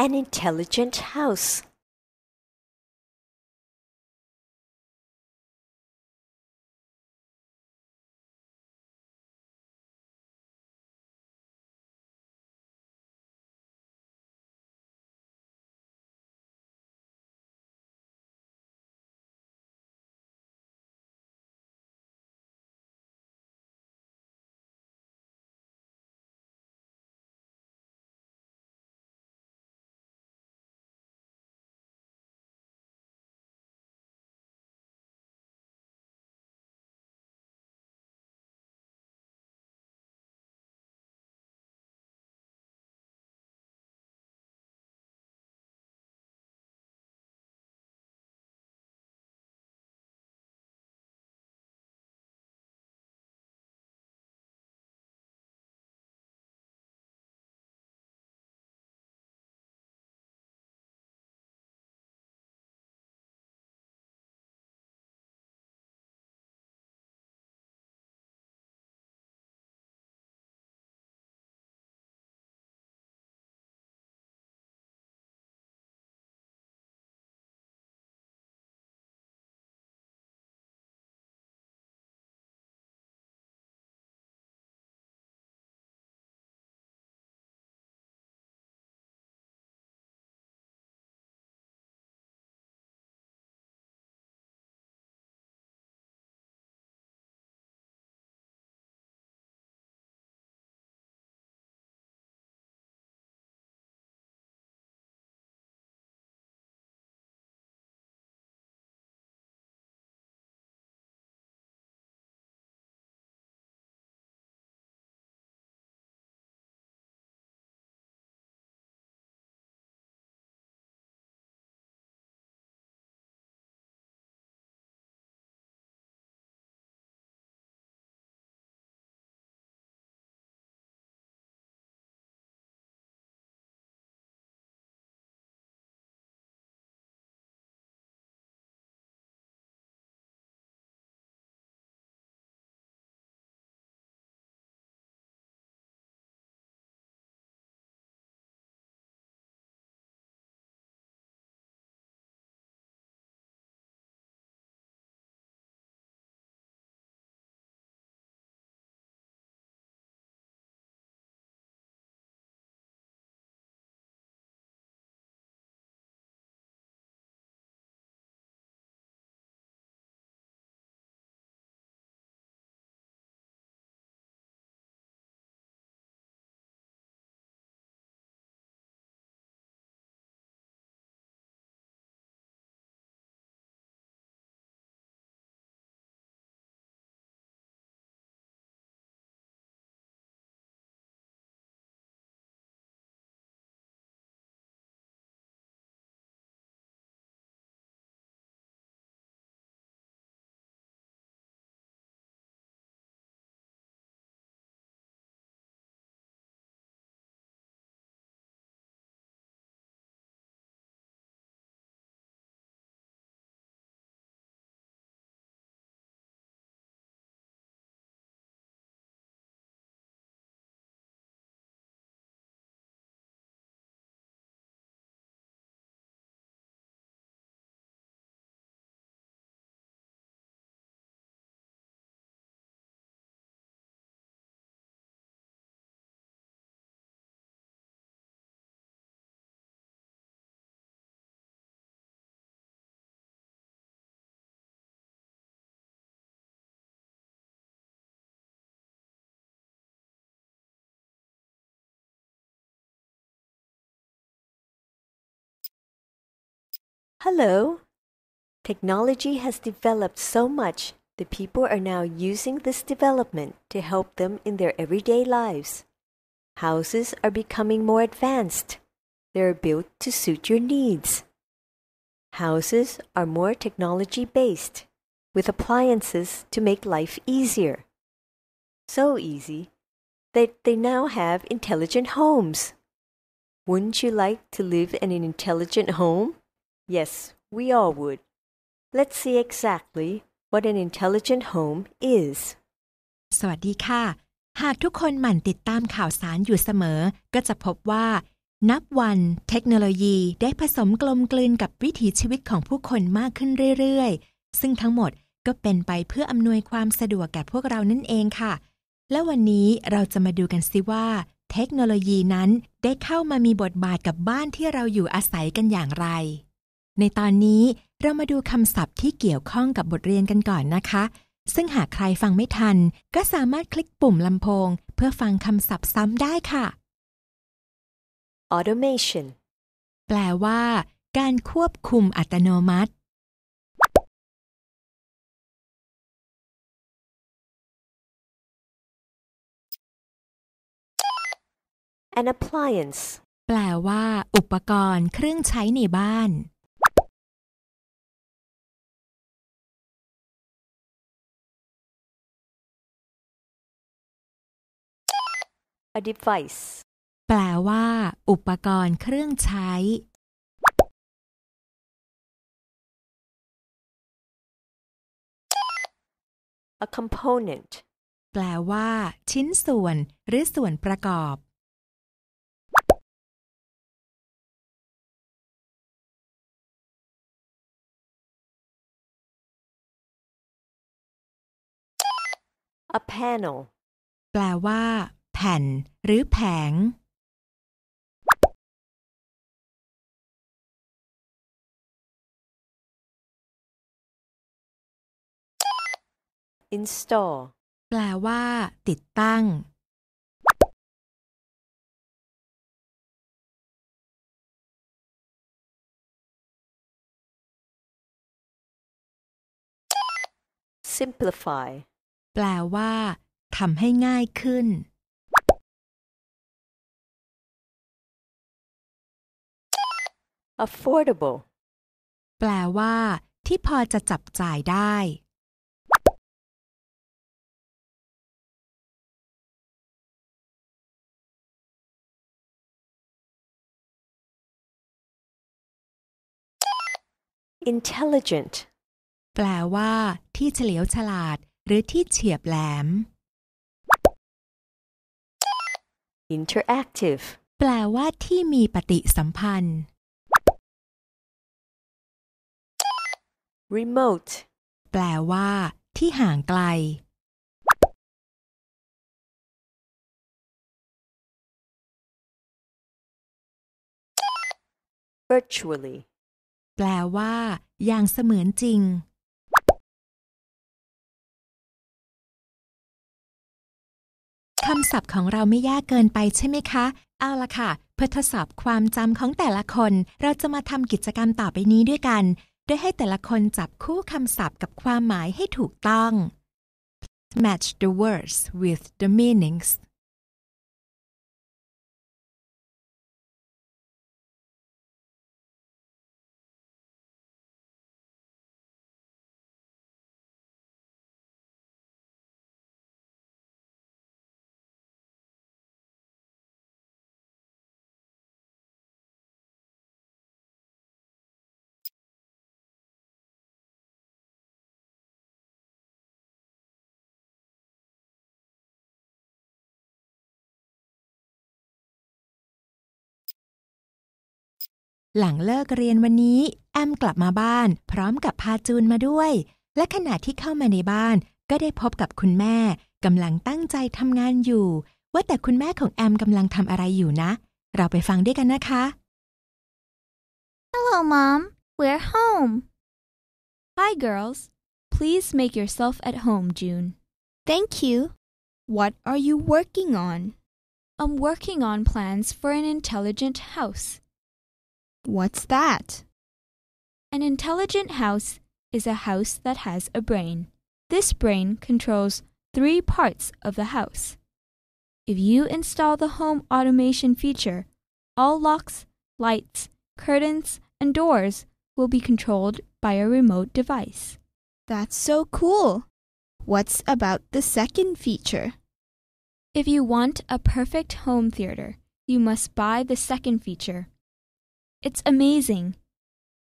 an intelligent house. Hello. Technology has developed so much that people are now using this development to help them in their everyday lives. Houses are becoming more advanced. They are built to suit your needs. Houses are more technology based, with appliances to make life easier. So easy that they now have intelligent homes. Wouldn't you like to live in an intelligent home? Yes, we all would. Let's see exactly what an intelligent home is. สวัสดีค่ะ หากทุกคนหมั่นติดตามข่าวสารอยู่เสมอ ก็จะพบว่า นับวัน เทคโนโลยีได้ผสมกลมกลืนกับวิถีชีวิตของผู้คนมากขึ้นเรื่อยๆ ซึ่งทั้งหมดก็เป็นไปเพื่ออำนวยความสะดวกแก่พวกเรานั่นเองค่ะ และวันนี้เราจะมาดูกันซิว่า เทคโนโลยีนั้นได้เข้ามามีบทบาทกับบ้านที่เราอยู่อาศัยกันอย่างไรในตอนนี้เรามาดูคำศัพท์ที่เกี่ยวข้องกับบทเรียนกันก่อนนะคะ ซึ่งหากใครฟังไม่ทัน ก็สามารถคลิกปุ่มลำโพง เพื่อฟังคำศัพท์ซ้ำได้ค่ะ automation แปลว่าการควบคุมอัตโนมัติ an appliance แปลว่าอุปกรณ์เครื่องใช้ในบ้าน a device แปลว่า อุปกรณ์เครื่องใช้ a component แปลว่า ชิ้นส่วน หรือส่วนประกอบ a panel แปลว่าแผ่น หรือแผง install แปลว่า ติดตั้ง simplify แปลว่าทำให้ง่ายขึ้น affordable แปลว่า ที่พอจะจับจ่ายได้ intelligent แปลว่าที่เฉลียวฉลาด หรือที่เฉียบแหลม interactive แปลว่าที่มีปฏิสัมพันธ์ remote แปลว่า ที่ห่างไกล virtually แปลว่า อย่างเสมือนจริง คำศัพท์ของเราไม่ยากเกินไปใช่ไหมคะ เอาละค่ะเพื่อทดสอบความจำของแต่ละคน เราจะมาทำกิจกรรมต่อไปนี้ด้วยกันดยให้แต่ละคนจับคู่คำศัพท์กับความหมายให้ถูกต้อง match the words with the meanings หลังเลิกเรียนวันนี้ แอมกลับมาบ้าน พร้อมกับพาจูนมาด้วย และขณะที่เข้ามาในบ้านก็ได้พบกับคุณแม่กำลังตั้งใจทำงานอยู่ ว่าแต่คุณแม่ของแอมกำลังทำอะไรอยู่นะ เราไปฟังด้วยกันนะคะ Hello mom we're home Hi girls please make yourself at home June Thank you What are you working on I'm working on plans for an intelligent house What's that? An intelligent house is a house that has a brain. This brain controls three parts of the house. If you install the home automation feature, all locks, lights, curtains, and doors will be controlled by a remote device. That's so cool! What's about the second feature? If you want a perfect home theater, you must buy the second feature, it's amazing.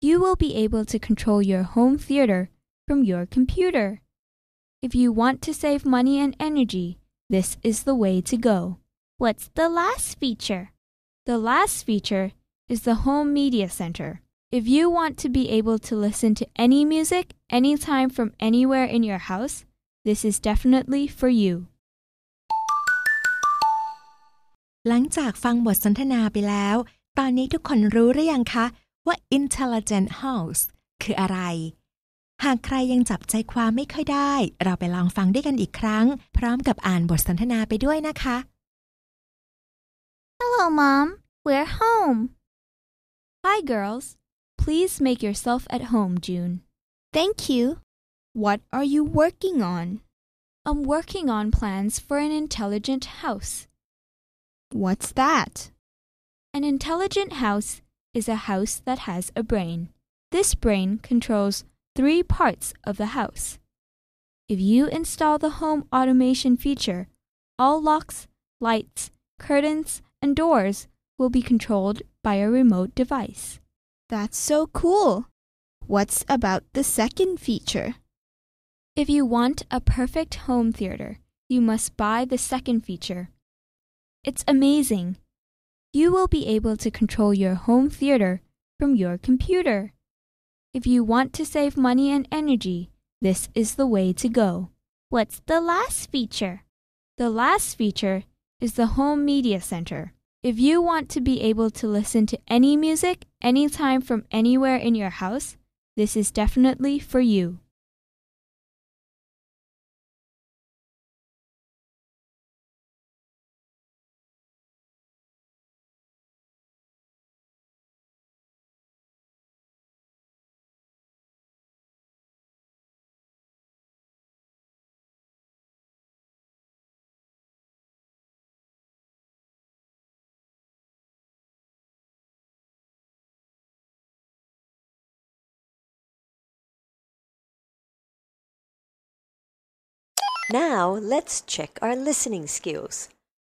You will be able to control your home theater from your computer. If you want to save money and energy, this is the way to go. What's the last feature? The last feature is the Home Media Center. If you want to be able to listen to any music anytime from anywhere in your house, this is definitely for you. หลังจากฟังบทสนทนาไปแล้วอนนี้ทุกคนรู้หรือยังคะ ว่า intelligent house คืออะไร หากใครยังจับใจความไม่ค่อยได้ เราไปลองฟังด้วยกันอีกครั้ง พร้อมกับอ่านบทสนทนาไปด้วยนะคะ Hello mom we're home Hi girls please make yourself at home June Thank you What are you working on I'm working on plans for an intelligent house What's that An intelligent house is a house that has a brain. This brain controls three parts of the house. If you install the home automation feature, all locks, lights, curtains, and doors will be controlled by a remote device. That's so cool! What's about the second feature? If you want a perfect home theater, you must buy the second feature. It's amazing you will be able to control your home theater from your computer. If you want to save money and energy, this is the way to go. What's the last feature? The last feature is the Home Media Center. If you want to be able to listen to any music anytime from anywhere in your house, this is definitely for you. Now let's check our listening skills.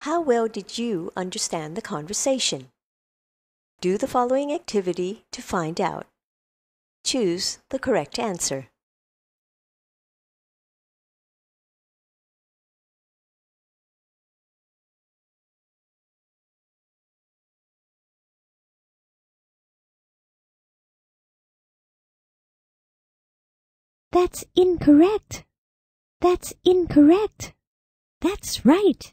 How well did you understand the conversation? Do the following activity to find out. Choose the correct answer. That's incorrect. That's incorrect. That's right.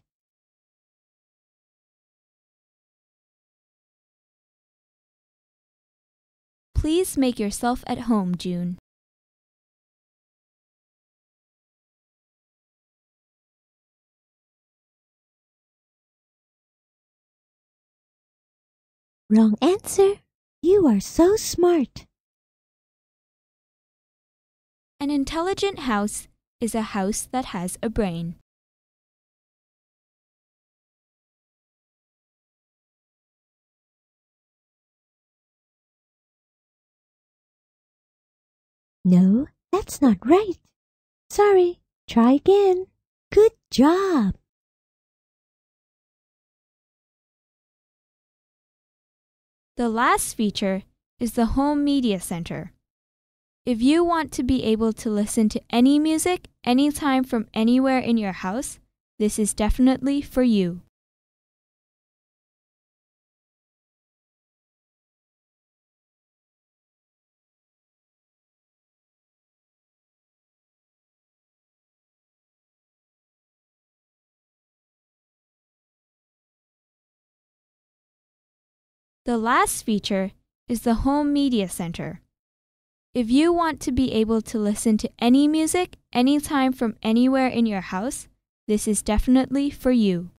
Please make yourself at home, June. Wrong answer. You are so smart. An intelligent house is a house that has a brain. No, that's not right. Sorry, try again. Good job. The last feature is the Home Media Center. If you want to be able to listen to any music anytime from anywhere in your house, this is definitely for you. The last feature is the Home Media Center. If you want to be able to listen to any music anytime from anywhere in your house, this is definitely for you.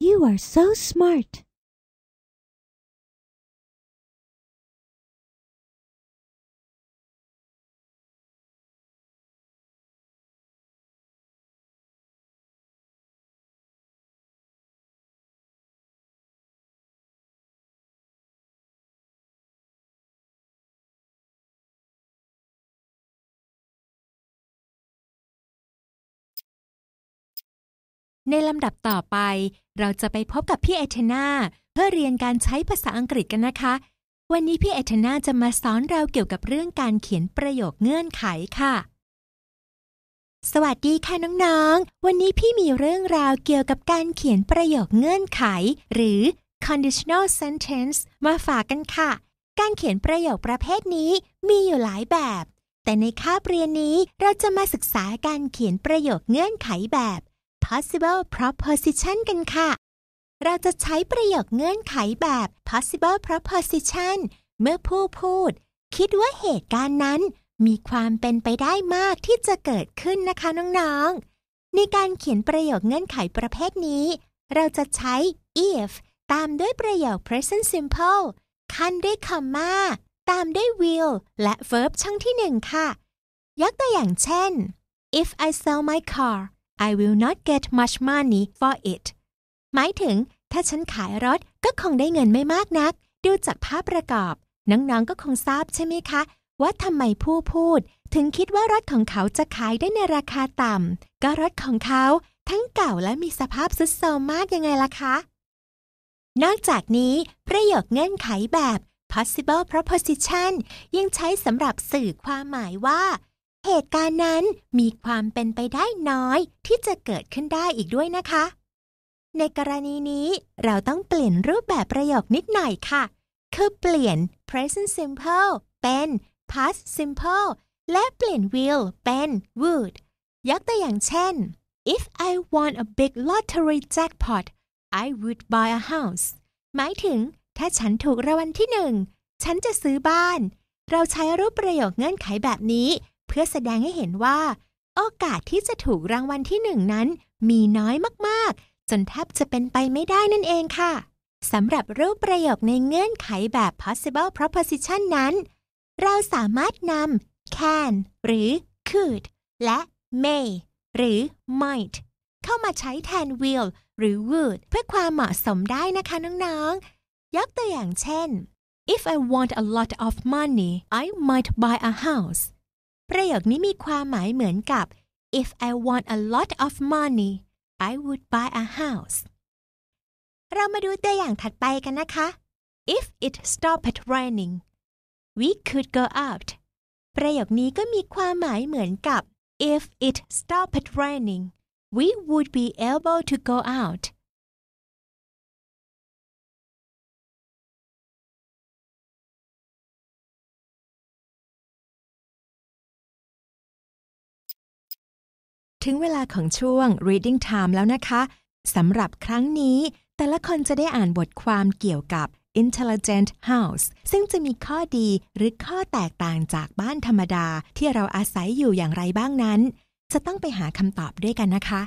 You are so smart. ในลำดับต่อไป เราจะไปพบกับพี่เอเทนา เพื่อเรียนการใช้ภาษาอังกฤษกันนะคะ วันนี้พี่เอเทนาจะมาสอนเราเกี่ยวกับเรื่องการเขียนประโยคเงื่อนไขค่ะ สวัสดีค่ะน้องๆวันนี้พี่มีเรื่องราวเกี่ยวกับการเขียนประโยคเงื่อนไข หรือ conditional sentence มาฝากกันค่ะ การเขียนประโยคประเภทนี้มีอยู่หลายแบบ แต่ในคาบเรียนนี้เราจะมาศึกษาการเขียนประโยคเงื่อนไขแบบ possible proposition กันค่ะ เราจะใช้ประโยคเงื่อนไขแบบ possible proposition เมื่อผู้พูด คิดว่าเหตุการณ์นั้น มีความเป็นไปได้มากที่จะเกิดขึ้นนะคะน้องๆ ในการเขียนประโยคเงื่อนไขประเภทนี้ เราจะใช้ if ตามด้วยประโยค present simple คันด้วยคอมมาตามด้วย will และ verb ช่องที่หนึ่งค่ะ ยกตัวอย่างเช่น if I sell my car I will not get much money for it หมายถึง ถ้าฉันขายรถก็คงได้เงินไม่มากนัก ดูจากภาพประกอบ น้องๆ ก็คงทราบใช่ไหมคะ ว่าทำไมผู้พูด ถึงคิดว่ารถของเขาจะขายได้ในราคาต่ำ ก็รถของเขาทั้งเก่าและมีสภาพซุดโทรมมากยังไงล่ะคะ นอกจากนี้ ประโยคเงื่อนไขแบบ possible proposition ยังใช้สำหรับสื่อความหมายว่าเหตุการณ์นั้นมีความเป็นไปได้น้อยที่จะเกิดขึ้นได้อีกด้วยนะคะ ในกรณีนี้เราต้องเปลี่ยนรูปแบบประโยคนิดหน่อยค่ะ คือเปลี่ยน present simple เป็น past simple และเปลี่ยน will เป็น would ยกตัวอย่างเช่น if I won a big lottery jackpot I would buy a house หมายถึง ถ้าฉันถูกรางวัลที่หนึ่ง ฉันจะซื้อบ้าน เราใช้รูปประโยคเงื่อนไขแบบนี้เพื่อแสดงให้เห็นว่า โอกาสที่จะถูกรางวัลที่หนึ่งนั้นมีน้อยมากๆ จนแทบจะเป็นไปไม่ได้นั่นเองค่ะ สำหรับรูปประโยคในเงื่อนไขแบบ possible proposition นั้น เราสามารถนำ can หรือ could และ may หรือ might เข้ามาใช้แทน will หรือ would เพื่อความเหมาะสมได้นะคะ น้องๆ ยกตัวอย่างเช่น if I want a lot of money I might buy a house ประโยคนี้มีความหมายเหมือนกับ if I want a lot of money I would buy a house เรามาดูตัวอย่างถัดไปกันนะคะ if it stopped raining we could go out ประโยคนี้ก็มีความหมายเหมือนกับ if it stopped raining we would be able to go out ถึงเวลาของช่วง reading time แล้วนะคะสำหรับครั้งนี้ แต่ละคนจะได้อ่านบทความเกี่ยวกับ Intelligent House ซึ่งจะมีข้อดีหรือข้อแตกต่างจากบ้านธรรมดาที่เราอาศัยอยู่อย่างไรบ้างนั้น จะต้องไปหาคำตอบด้วยกันนะคะ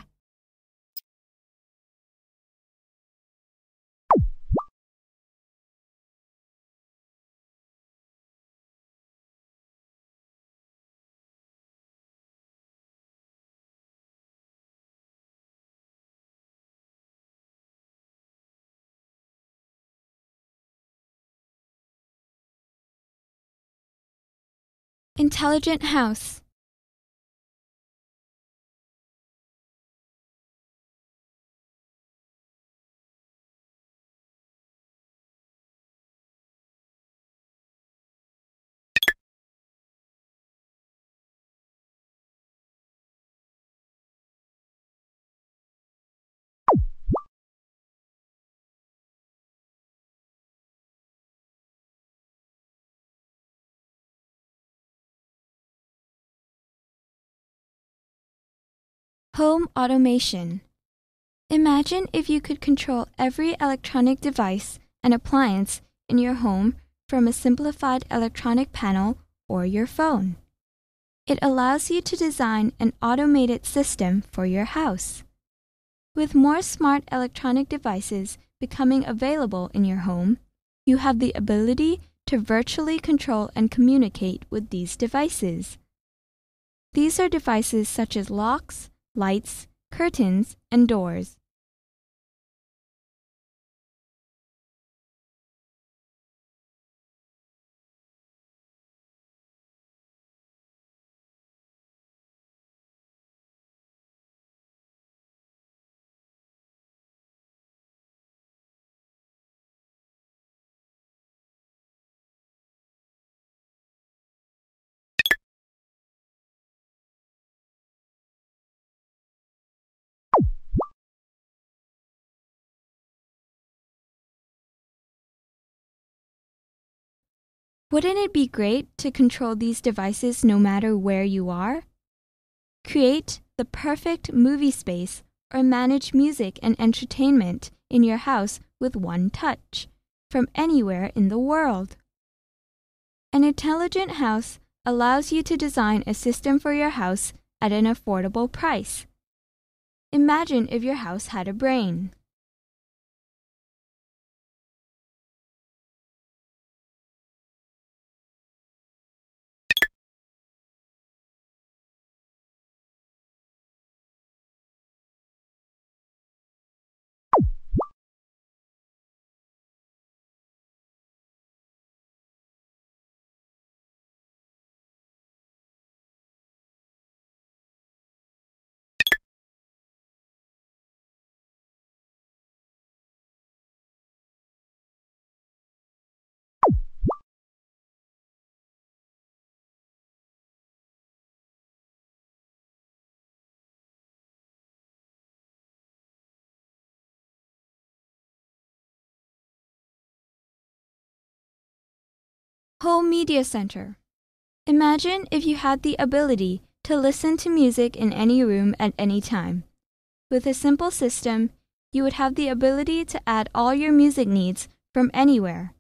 Intelligent House Home automation. Imagine if you could control every electronic device and appliance in your home from a simplified electronic panel or your phone. It allows you to design an automated system for your house. With more smart electronic devices becoming available in your home, you have the ability to virtually control and communicate with these devices. These are devices such as locks, lights, curtains, and doors. Wouldn't it be great to control these devices no matter where you are? Create the perfect movie space or manage music and entertainment in your house with one touch from anywhere in the world. An intelligent house allows you to design a system for your house at an affordable price. Imagine if your house had a brain. Whole Media Center. Imagine if you had the ability to listen to music in any room at any time. With a simple system, you would have the ability to add all your music needs from anywhere.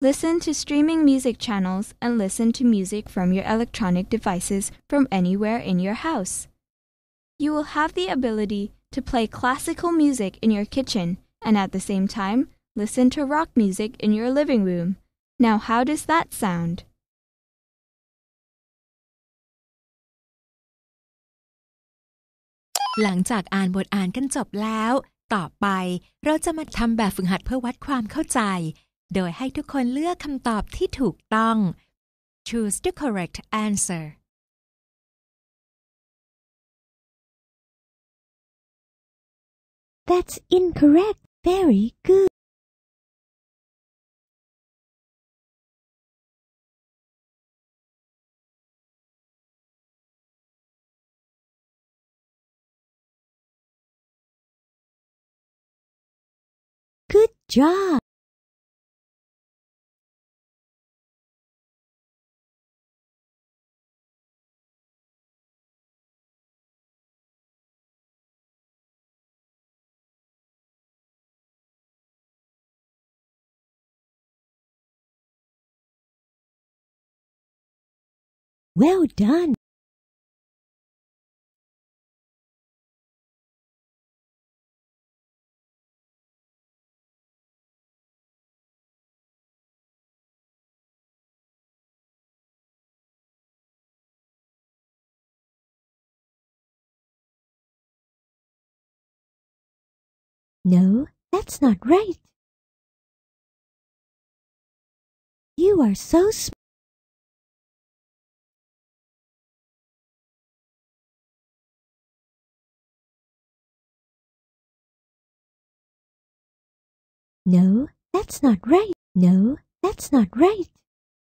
Listen to streaming music channels and listen to music from your electronic devices from anywhere in your house. You will have the ability to play classical music in your kitchen and at the same time listen to rock music in your living room Now how does that sound? หลังจากอ่านบทอ่านกันจบแล้ว ต่อไปเราจะมาทำแบบฝึกหัดเพื่อวัดความเข้าใจ โดยให้ทุกคนเลือกคำตอบที่ถูกต้อง Choose the correct answer That's incorrect. Very good. job Well done! No, that's not right. You are so smart. No, that's not right. No, that's not right.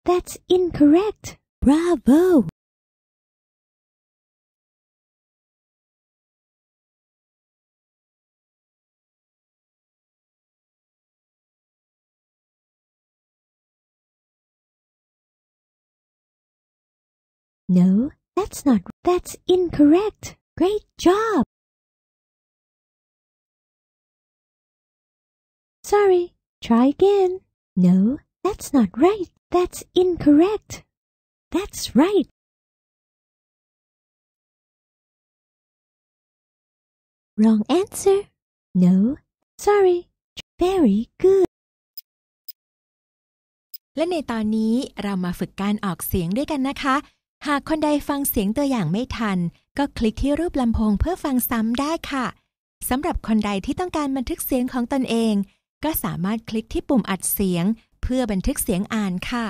That's incorrect. Bravo! No, that's not, that's incorrect. Great job. Sorry, try again. No, that's not right. That's incorrect. That's right. Wrong answer. No, sorry. Very good. และในตอนนี้เรามาฝึกการออกเสียงด้วยกันนะคะหากคนใดฟังเสียงตัวอย่างไม่ทัน ก็คลิกที่รูปลำโพงเพื่อฟังซ้ำได้ค่ะสำหรับคนใดที่ต้องการบันทึกเสียงของตนเอง ก็สามารถคลิกที่ปุ่มอัดเสียง เพื่อบันทึกเสียงอ่านค่ะ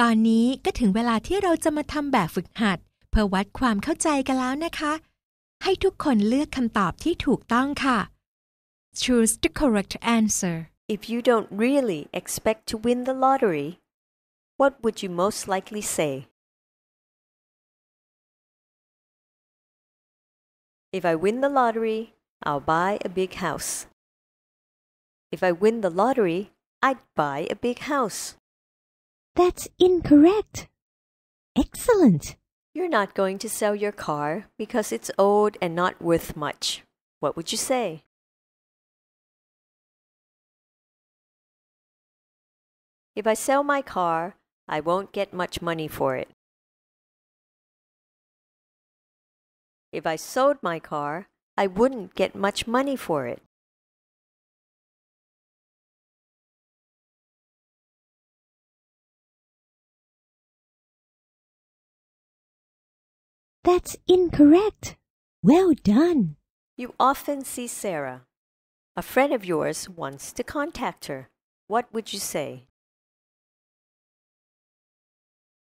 ตอนนี้ก็ถึงเวลาที่เราจะมาทำแบบฝึกหัดเพื่อวัดความเข้าใจกันแล้วนะคะ ให้ทุกคนเลือกคำตอบที่ถูกต้องค่ะ choose the correct answer. If you don't really expect to win the lottery, what would you most likely say? If I win the lottery, I'll buy a big house. If I win the lottery, I'd buy a big house. That's incorrect. Excellent. You're not going to sell your car because it's old and not worth much. What would you say? If I sell my car, I won't get much money for it. If I sold my car, I wouldn't get much money for it. That's incorrect. Well done. You often see Sarah. A friend of yours wants to contact her. What would you say?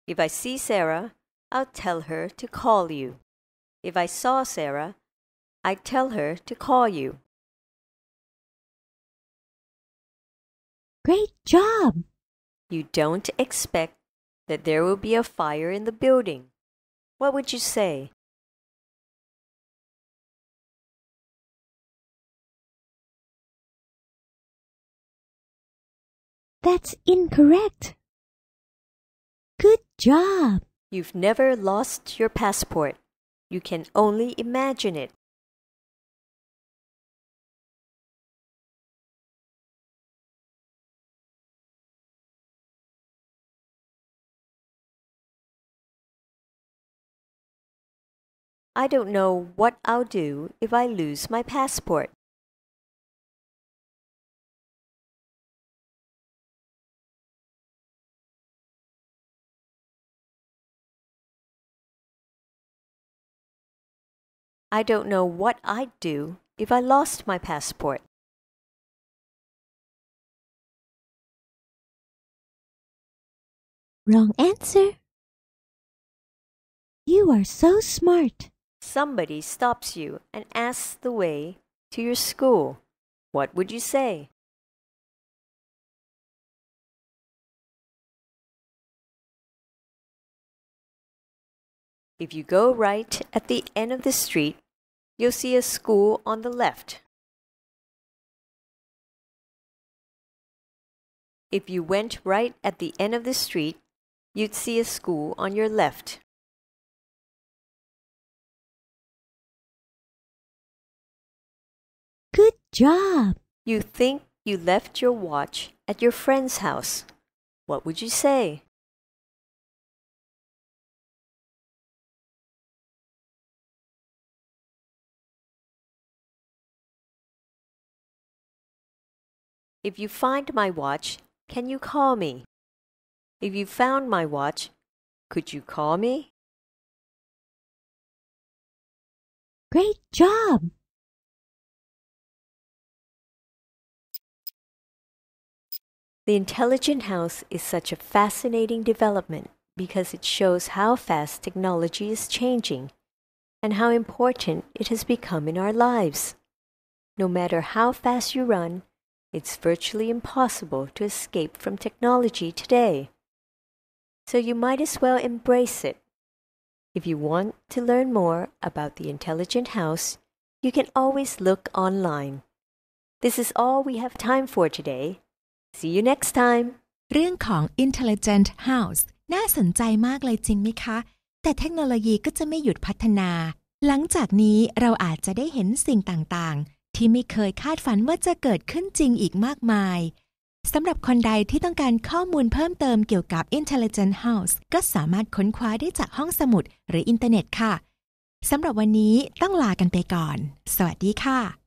If I see Sarah, I'll tell her to call you. If I saw Sarah, I'd tell her to call you. Great job! You don't expect that there will be a fire in the building. What would you say? That's incorrect. Good job! You've never lost your passport. You can only imagine it. I don't know what I'll do if I lose my passport. I don't know what I'd do if I lost my passport. Wrong answer. You are so smart. Somebody stops you and asks the way to your school. What would you say? If you go right at the end of the street, you'll see a school on the left. If you went right at the end of the street, you'd see a school on your left. Good job! You think you left your watch at your friend's house. What would you say? If you find my watch, can you call me? If you found my watch, could you call me? Great job! The intelligent house is such a fascinating development because it shows how fast technology is changing and how important it has become in our lives. No matter how fast you run, it's virtually impossible to escape from technology today. So you might as well embrace it. If you want to learn more about the Intelligent House, you can always look online. This is all we have time for today. See you next time. เรื่องของ Intelligent House น่าสนใจมากเลยจริงไหมคะ แต่เทคโนโลยีก็จะไม่หยุดพัฒนา หลังจากนี้เราอาจจะได้เห็นสิ่งต่างๆที่ไม่เคยคาดฝัน ว่าจะเกิดขึ้นจริงอีกมากมายสำหรับคนใดที่ต้องการข้อมูลเพิ่มเติมเกี่ยวกับ Intelligent House ก็สามารถค้นคว้าได้จากห้องสมุดหรืออินเทอร์เน็ตค่ะสำหรับวันนี้ต้องลากันไปก่อน สวัสดีค่ะ